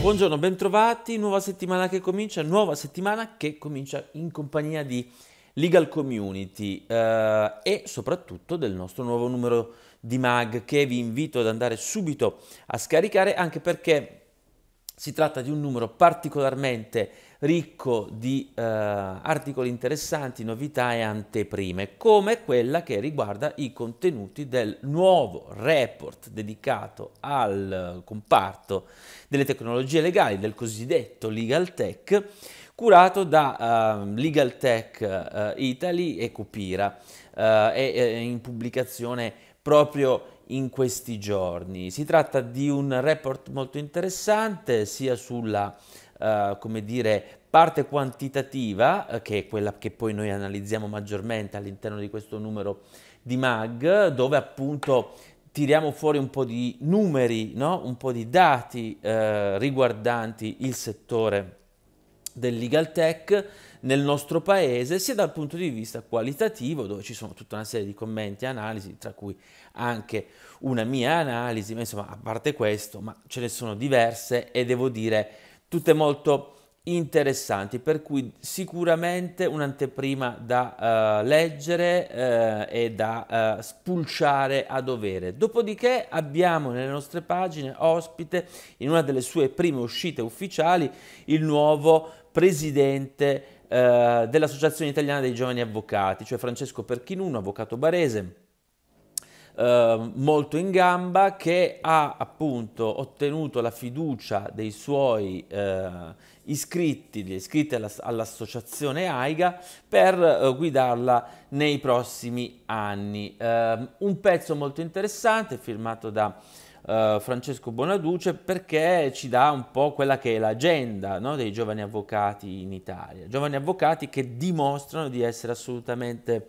Buongiorno, bentrovati, nuova settimana che comincia, nuova settimana che comincia in compagnia di Legal Community eh, e soprattutto del nostro nuovo numero di mag che vi invito ad andare subito a scaricare anche perché si tratta di un numero particolarmente ricco di eh, articoli interessanti, novità e anteprime, come quella che riguarda i contenuti del nuovo report dedicato al comparto delle tecnologie legali, del cosiddetto Legal Tech, curato da eh, Legal Tech eh, Italy e Cupira, è eh, eh, in pubblicazione proprio in questi giorni. Si tratta di un report molto interessante sia sulla Uh, come dire, parte quantitativa, eh, che è quella che poi noi analizziamo maggiormente all'interno di questo numero di MAG, dove appunto tiriamo fuori un po' di numeri, no? un po' di dati uh, riguardanti il settore del legal tech nel nostro paese, sia dal punto di vista qualitativo, dove ci sono tutta una serie di commenti e analisi, tra cui anche una mia analisi, ma insomma, a parte questo, ma ce ne sono diverse e devo dire tutte molto interessanti, per cui sicuramente un'anteprima da uh, leggere uh, e da uh, spulciare a dovere. Dopodiché abbiamo nelle nostre pagine ospite in una delle sue prime uscite ufficiali il nuovo presidente eh, dell'Associazione Italiana dei Giovani Avvocati, cioè Francesco Perchinuno, avvocato barese, eh, molto in gamba, che ha appunto ottenuto la fiducia dei suoi eh, iscritti, gli iscritti all'associazione AIGA, per eh, guidarla nei prossimi anni. Eh, un pezzo molto interessante firmato da eh, Francesco Bonaduce perché ci dà un po' quella che è l'agenda no, dei giovani avvocati in Italia, giovani avvocati che dimostrano di essere assolutamente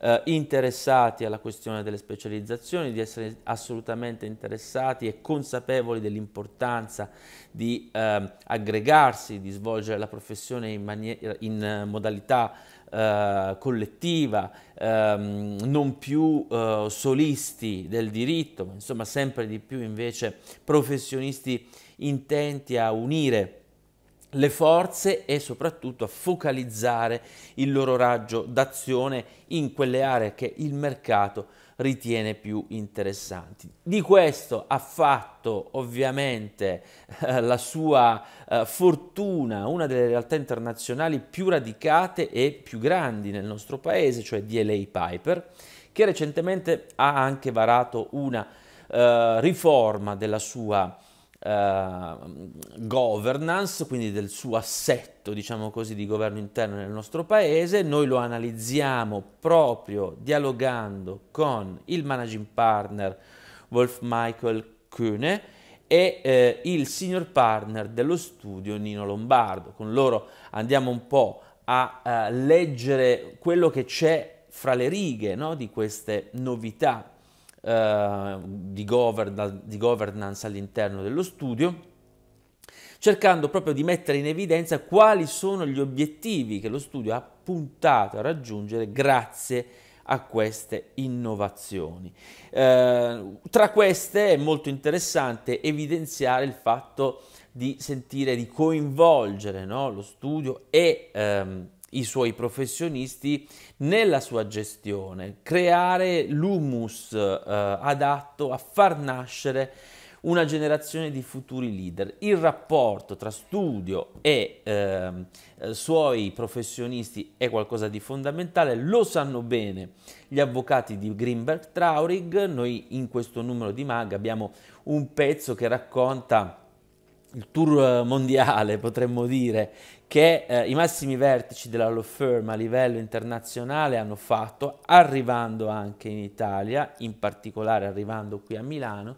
eh, interessati alla questione delle specializzazioni, di essere assolutamente interessati e consapevoli dell'importanza di eh, aggregarsi, di svolgere la professione in, in modalità eh, collettiva, ehm, non più eh, solisti del diritto, ma insomma sempre di più invece professionisti intenti a unire le forze e soprattutto a focalizzare il loro raggio d'azione in quelle aree che il mercato ritiene più interessanti. Di questo ha fatto ovviamente eh, la sua eh, fortuna una delle realtà internazionali più radicate e più grandi nel nostro paese, cioè DLA Piper, che recentemente ha anche varato una eh, riforma della sua Ehm, governance, quindi del suo assetto, diciamo così, di governo interno nel nostro paese. Noi lo analizziamo proprio dialogando con il managing partner Wolf Michael Kühne e eh, il senior partner dello studio Nino Lombardo. Con loro andiamo un po' a, a eh, leggere quello che c'è fra le righe no? di queste novità eh, di, govern- di governance all'interno dello studio, cercando proprio di mettere in evidenza quali sono gli obiettivi che lo studio ha puntato a raggiungere grazie a queste innovazioni. Eh, tra queste è molto interessante evidenziare il fatto di sentire, di coinvolgere no, lo studio e ehm, i suoi professionisti nella sua gestione, creare l'humus eh, adatto a far nascere una generazione di futuri leader. Il rapporto tra studio e ehm, eh, suoi professionisti è qualcosa di fondamentale, lo sanno bene gli avvocati di Greenberg Traurig, noi in questo numero di MAG abbiamo un pezzo che racconta il tour eh, mondiale, potremmo dire, che eh, i massimi vertici della law firm a livello internazionale hanno fatto, arrivando anche in Italia, in particolare arrivando qui a Milano,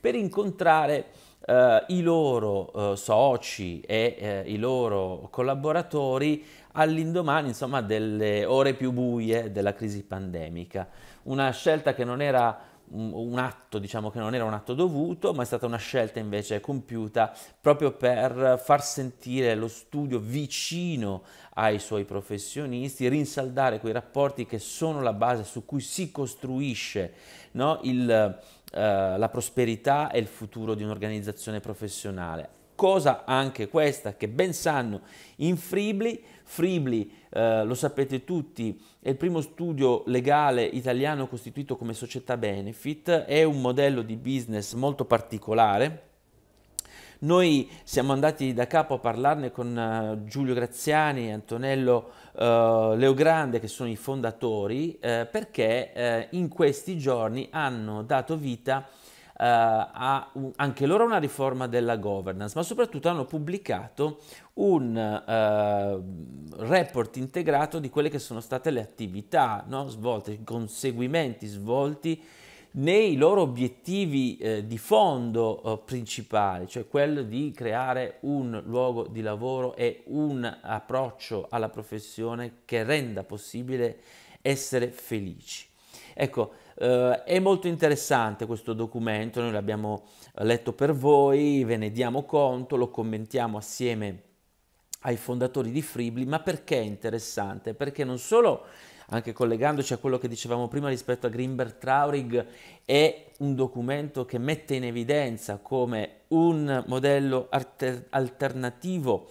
per incontrare eh, i loro eh, soci e eh, i loro collaboratori all'indomani insomma, delle ore più buie della crisi pandemica. Una scelta che non era un atto diciamo che non era un atto dovuto ma è stata una scelta invece compiuta proprio per far sentire lo studio vicino ai suoi professionisti rinsaldare quei rapporti che sono la base su cui si costruisce no, il, eh, la prosperità e il futuro di un'organizzazione professionale cosa anche questa che ben sanno in Fribli. Fribli, eh, lo sapete tutti, è il primo studio legale italiano costituito come società benefit, è un modello di business molto particolare. Noi siamo andati da capo a parlarne con eh, Giulio Graziani e Antonello eh, Leogrande, che sono i fondatori, eh, perché eh, in questi giorni hanno dato vita a eh, a un, anche loro una riforma della governance, ma soprattutto hanno pubblicato un uh, report integrato di quelle che sono state le attività no, svolte, i conseguimenti svolti nei loro obiettivi eh, di fondo eh, principali, cioè quello di creare un luogo di lavoro e un approccio alla professione che renda possibile essere felici. Ecco, Uh, è molto interessante questo documento, noi l'abbiamo letto per voi, ve ne diamo conto, lo commentiamo assieme ai fondatori di Fribli, ma perché è interessante? Perché non solo, anche collegandoci a quello che dicevamo prima rispetto a Greenberg Traurig, è un documento che mette in evidenza come un modello alter- alternativo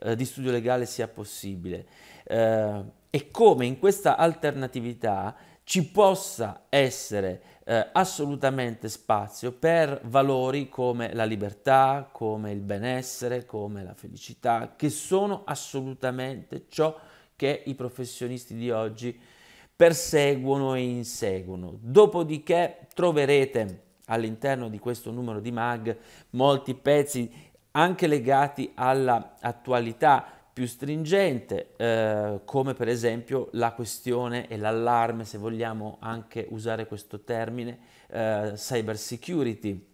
eh, di studio legale sia possibile eh, e come in questa alternatività ci possa essere eh, assolutamente spazio per valori come la libertà, come il benessere, come la felicità, che sono assolutamente ciò che i professionisti di oggi perseguono e inseguono. Dopodiché troverete all'interno di questo numero di mag molti pezzi anche legati all'attualità più stringente, eh, come per esempio la questione e l'allarme, se vogliamo anche usare questo termine, eh, cyber security,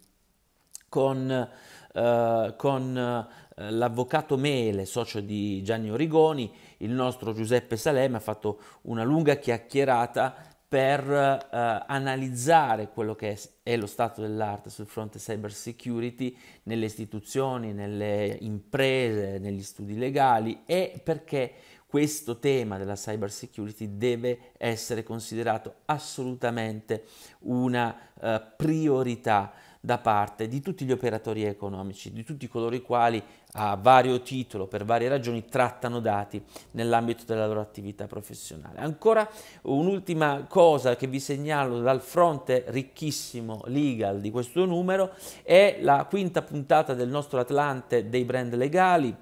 con, eh, con eh, l'avvocato Mele, socio di Gianni Origoni, il nostro Giuseppe Salem ha fatto una lunga chiacchierata per eh, analizzare quello che è, è lo stato dell'arte sul fronte cyber security nelle istituzioni, nelle imprese, negli studi legali e perché questo tema della cyber security deve essere considerato assolutamente una eh, priorità da parte di tutti gli operatori economici, di tutti coloro i quali a vario titolo, per varie ragioni, trattano dati nell'ambito della loro attività professionale. Ancora un'ultima cosa che vi segnalo dal fronte ricchissimo legal di questo numero è la quinta puntata del nostro Atlante dei brand legali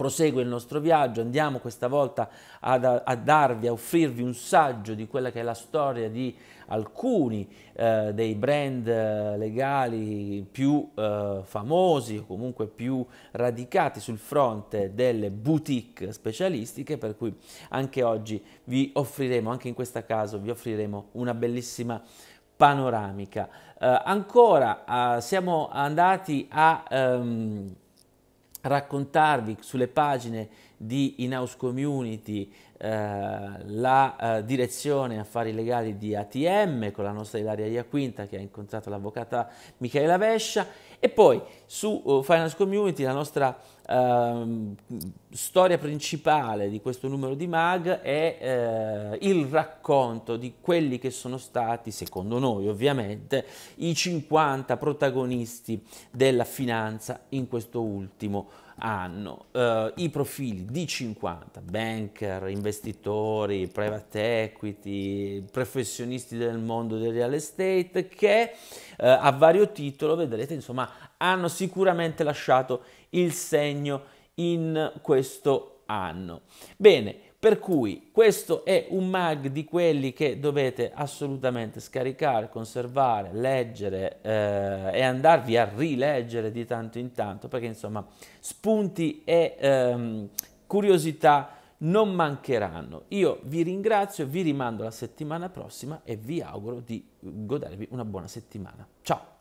prosegue il nostro viaggio, andiamo questa volta ad, a darvi, a offrirvi un saggio di quella che è la storia di alcuni eh, dei brand eh, legali più eh, famosi o comunque più radicati sul fronte delle boutique specialistiche, per cui anche oggi vi offriremo, anche in questo caso vi offriremo una bellissima panoramica. Eh, ancora eh, siamo andati a... Ehm, raccontarvi sulle pagine di Inhouse Community eh, la eh, direzione affari legali di ATM con la nostra Ilaria Iaquinta che ha incontrato l'avvocata Michela Vescia e poi su uh, eh, Finance Community la nostra Uh, storia principale di questo numero di mag è uh, il racconto di quelli che sono stati, secondo noi ovviamente, i 50 protagonisti della finanza in questo ultimo anno. Uh, I profili di 50, banker, investitori, private equity, professionisti del mondo del real estate che eh, a vario titolo, vedrete, insomma, hanno sicuramente lasciato il segno in questo anno. Bene, per cui questo è un mag di quelli che dovete assolutamente scaricare, conservare, leggere eh, e andarvi a rileggere di tanto in tanto perché insomma spunti e ehm, curiosità non mancheranno. Io vi ringrazio, vi rimando alla settimana prossima e vi auguro di godervi una buona settimana. Ciao!